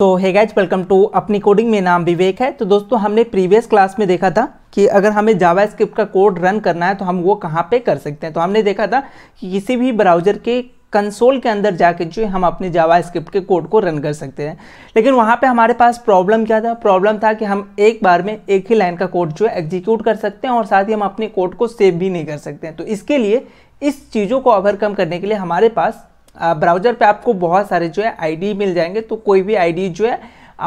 तो hey guys welcome to अपनी coding में नाम विवेक है तो दोस्तों हमने प्रीवियस क्लास में देखा था कि अगर हमें जावा स्क्रिप्ट का कोड रन करना है तो हम वो कहाँ पे कर सकते हैं तो हमने देखा था कि किसी भी ब्राउजर के कंसोल के अंदर जाके जो हम अपने जावा स्क्रिप्ट के कोड को रन कर सकते हैं लेकिन वहाँ पे हमारे पास प्रॉब्लम क्या था प्रॉब्लम था कि हम एक बार में एक ही लाइन का कोड जो है एग्जीक्यूट कर सकते हैं और साथ ही हम अपने कोड को सेव भी नहीं कर सकते हैं तो इसके लिए इस चीज़ों को ओवरकम करने के लिए हमारे पास ब्राउज़र पे आपको बहुत सारे जो है आईडी मिल जाएंगे तो कोई भी आईडी जो है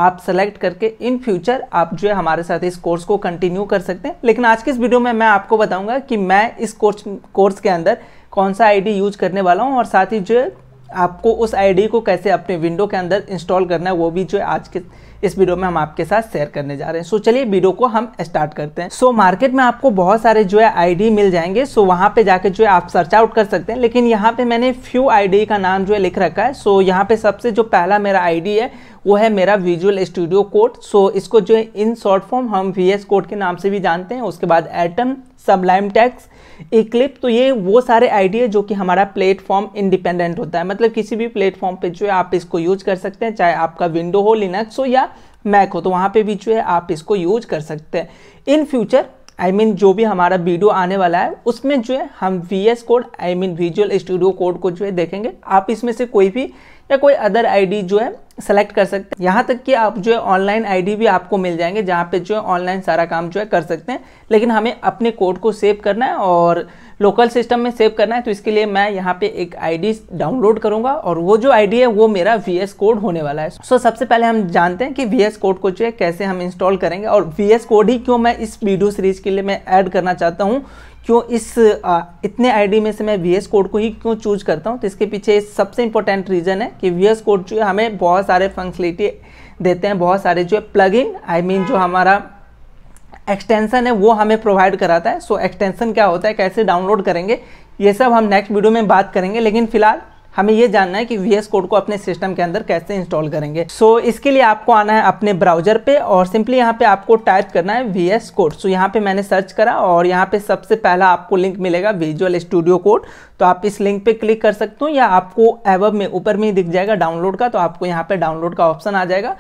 आप सेलेक्ट करके इन फ्यूचर आप जो है हमारे साथ इस कोर्स को कंटिन्यू कर सकते हैं लेकिन आज के इस वीडियो में मैं आपको बताऊंगा कि मैं इस कोर्स कोर्स के अंदर कौन सा आईडी यूज करने वाला हूं और साथ ही जो है आपको उस आईडी को कैसे अपने विंडो के अंदर इंस्टॉल करना है वो भी जो है आज के इस वीडियो में हम आपके साथ शेयर करने जा रहे हैं सो चलिए वीडियो को हम स्टार्ट करते हैं सो मार्केट में आपको बहुत सारे जो है आईडी मिल जाएंगे सो वहां पे जाके जो है आप सर्च आउट कर सकते हैं लेकिन यहाँ पे मैंने फ्यू आईडी का नाम जो है लिख रखा है सो यहाँ पे सबसे जो पहला मेरा आईडी है वो है मेरा विजुअल स्टूडियो कोड सो इसको जो है इन शॉर्ट फॉर्म हम वी एस कोड के नाम से भी जानते हैं उसके बाद एटम सबलाइम टैक्स इक्लिप तो ये वो सारे आईडी है जो कि हमारा प्लेटफॉर्म इंडिपेंडेंट होता है मतलब किसी भी प्लेटफॉर्म पे जो है आप इसको यूज कर सकते हैं चाहे आपका विंडो हो लिनक्स हो या मैक हो तो वहाँ पे भी जो है आप इसको यूज कर सकते हैं इन फ्यूचर आई मीन जो भी हमारा वीडियो आने वाला है उसमें जो है हम V S code I mean Visual Studio code को जो है देखेंगे आप इसमें से कोई भी या कोई अदर आईडी जो है सेलेक्ट कर सकते हैं यहाँ तक कि आप जो है ऑनलाइन आईडी भी आपको मिल जाएंगे जहाँ पे जो है ऑनलाइन सारा काम जो है कर सकते हैं लेकिन हमें अपने कोड को सेव करना है और लोकल सिस्टम में सेव करना है तो इसके लिए मैं यहाँ पे एक आईडी डाउनलोड करूँगा और वो जो आईडी है वो मेरा वी कोड होने वाला है सो so, सबसे पहले हम जानते हैं कि वी कोड को जो है कैसे हम इंस्टॉल करेंगे और वी कोड ही क्यों मैं इस वीडियो सीरीज के लिए मैं ऐड करना चाहता हूँ क्यों इस आ, इतने आईडी में से मैं वी कोड को ही क्यों चूज करता हूँ तो इसके पीछे सबसे इंपॉर्टेंट रीज़न है कि वी कोड जो है हमें बहुत सारे फंक्शनलिटी देते हैं बहुत सारे जो है प्लगइन आई मीन जो हमारा एक्सटेंसन है वो हमें प्रोवाइड कराता है सो so, एक्सटेंसन क्या होता है कैसे डाउनलोड करेंगे ये सब हम नेक्स्ट वीडियो में बात करेंगे लेकिन फिलहाल हमें ये जानना है कि वी कोड को अपने सिस्टम के अंदर कैसे इंस्टॉल करेंगे सो so, इसके लिए आपको आना है अपने ब्राउजर पे और सिंपली यहाँ पे आपको टाइप करना है वी एस कोड सो यहाँ पे मैंने सर्च करा और यहाँ पे सबसे पहला आपको लिंक मिलेगा विजुअल स्टूडियो कोड तो आप इस लिंक पे क्लिक कर सकते हो या आपको एवब में ऊपर में ही दिख जाएगा डाउनलोड का तो आपको यहाँ पे डाउनलोड का ऑप्शन आ जाएगा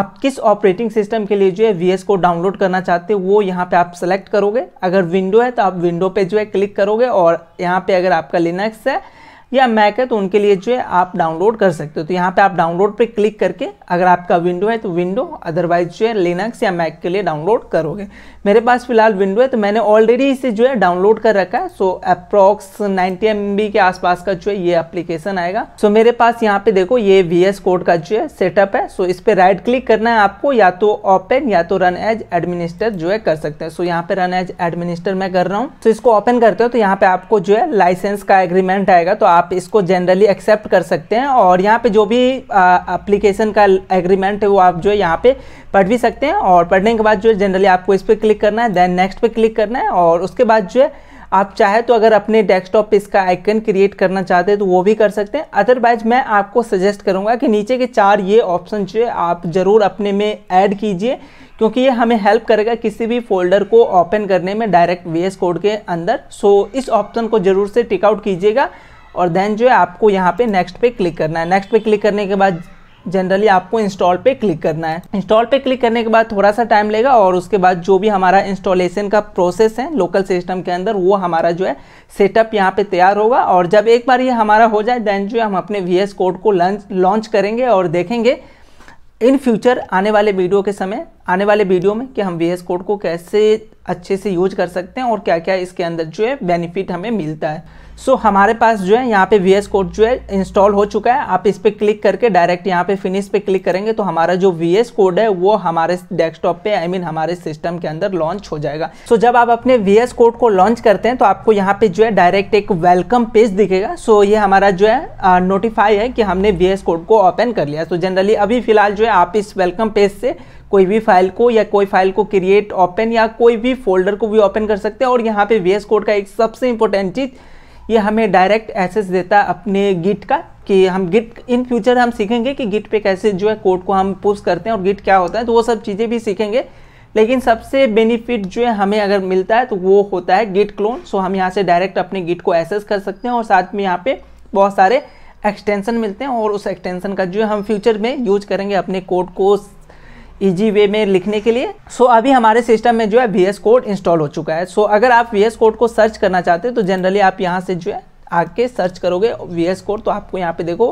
आप किस ऑपरेटिंग सिस्टम के लिए जो है वी को डाउनलोड करना चाहते हो वो यहाँ पे आप सेलेक्ट करोगे अगर विंडो है तो आप विंडो पे जो है क्लिक करोगे और यहाँ पे अगर आपका लिनक्स है या मैक है तो उनके लिए जो है आप डाउनलोड कर सकते हो तो यहाँ पे आप डाउनलोड पे क्लिक करके अगर आपका विंडो है तो विंडो अदरवाइज जो है लिनक्स या मैक के लिए डाउनलोड करोगे मेरे पास फिलहाल विंडो है तो मैंने ऑलरेडी इसे जो है डाउनलोड कर रखा है सो अप्रोक्स नाइनटी एम के आसपास का जो है ये अप्लीकेशन आएगा सो मेरे पास यहाँ पे देखो ये वी कोड का जो है सेटअप है सो इस पर राइट क्लिक करना है आपको या तो ओपन या तो रन एज एडमिनिस्टर जो है कर सकते हैं सो यहाँ पे रन एज एडमिनिस्टर मैं कर रहा हूँ तो इसको ओपन करते हो तो यहाँ पे आपको जो है लाइसेंस का एग्रीमेंट आएगा तो आप आप इसको जनरली एक्सेप्ट कर सकते हैं और यहाँ पे जो भी अप्लीकेशन का एग्रीमेंट है वो आप जो है यहाँ पे पढ़ भी सकते हैं और पढ़ने के बाद जो है जनरली आपको इस पर क्लिक करना है देन नेक्स्ट पे क्लिक करना है और उसके बाद जो है आप चाहे तो अगर अपने डेस्कटॉप पे इसका आइकन क्रिएट करना चाहते हैं तो वो भी कर सकते हैं अदरवाइज मैं आपको सजेस्ट करूँगा कि नीचे के चार ये ऑप्शन जो है आप ज़रूर अपने में ऐड कीजिए क्योंकि ये हमें हेल्प करेगा किसी भी फोल्डर को ओपन करने में डायरेक्ट वी कोड के अंदर सो इस ऑप्शन को ज़रूर से टिकआउट कीजिएगा और देन जो है आपको यहाँ पे नेक्स्ट पे क्लिक करना है नेक्स्ट पे क्लिक करने के बाद जनरली आपको इंस्टॉल पे क्लिक करना है इंस्टॉल पे क्लिक करने के बाद थोड़ा सा टाइम लेगा और उसके बाद जो भी हमारा इंस्टॉलेशन का प्रोसेस है लोकल सिस्टम के अंदर वो हमारा जो है सेटअप यहाँ पे तैयार होगा और जब एक बार ये हमारा हो जाए देन जो है हम अपने वी कोड को लंच लॉन्च करेंगे और देखेंगे इन फ्यूचर आने वाले वीडियो के समय आने वाले वीडियो में कि हम वी कोड को कैसे अच्छे से यूज कर सकते हैं और क्या क्या इसके अंदर जो है बेनिफिट हमें मिलता है सो so, हमारे पास जो है यहाँ पे वी एस कोड जो है इंस्टॉल हो चुका है आप इस पर क्लिक करके डायरेक्ट यहाँ पे फिनिश पे क्लिक करेंगे तो हमारा जो वी एस कोड है वो हमारे डेस्कटॉप पे आई I मीन mean, हमारे सिस्टम के अंदर लॉन्च हो जाएगा सो so, जब आप अपने वी एस कोड को लॉन्च करते हैं तो आपको यहाँ पे जो है डायरेक्ट एक वेलकम पेज दिखेगा सो so, ये हमारा जो है नोटिफाई है कि हमने वी एस कोड को ओपन कर लिया सो so, जनरली अभी फिलहाल जो है आप इस वेलकम पेज से कोई भी फाइल को या कोई फाइल को क्रिएट ओपन या कोई भी फोल्डर को भी ओपन कर सकते हैं और यहाँ पे वी एस कोड का एक सबसे इंपॉर्टेंट चीज़ ये हमें डायरेक्ट एसेस देता है अपने गिट का कि हम गिट इन फ्यूचर हम सीखेंगे कि गिट पे कैसे जो है कोड को हम पुश करते हैं और गिट क्या होता है तो वो सब चीज़ें भी सीखेंगे लेकिन सबसे बेनिफिट जो है हमें अगर मिलता है तो वो होता है गिट क्लोन सो हम यहाँ से डायरेक्ट अपने गिट को एसेस कर सकते हैं और साथ में यहाँ पे बहुत सारे एक्सटेंसन मिलते हैं और उस एक्सटेंसन का जो है हम फ्यूचर में यूज करेंगे अपने कोड को ईजी वे में लिखने के लिए सो so, अभी हमारे सिस्टम में जो है वी एस कोड इंस्टॉल हो चुका है सो so, अगर आप वी एस कोड को सर्च करना चाहते हो तो जनरली आप यहाँ से जो है आके सर्च करोगे वी एस कोड तो आपको यहाँ पे देखो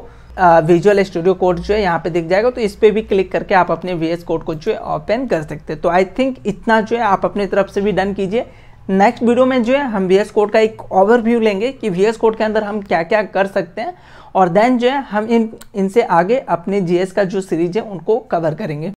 विजुअल स्टूडियो कोड जो है यहाँ पे दिख जाएगा तो इस पर भी क्लिक करके आप अपने वी एस कोड को जो है ओपन कर सकते हैं तो आई थिंक इतना जो है आप अपने तरफ से भी डन कीजिए नेक्स्ट वीडियो में जो है हम वी एस कोड का एक ओवरव्यू लेंगे कि वी एस कोड के अंदर हम क्या क्या कर सकते हैं और देन जो है हम इन इनसे आगे अपने जी एस का जो सीरीज है उनको कवर करेंगे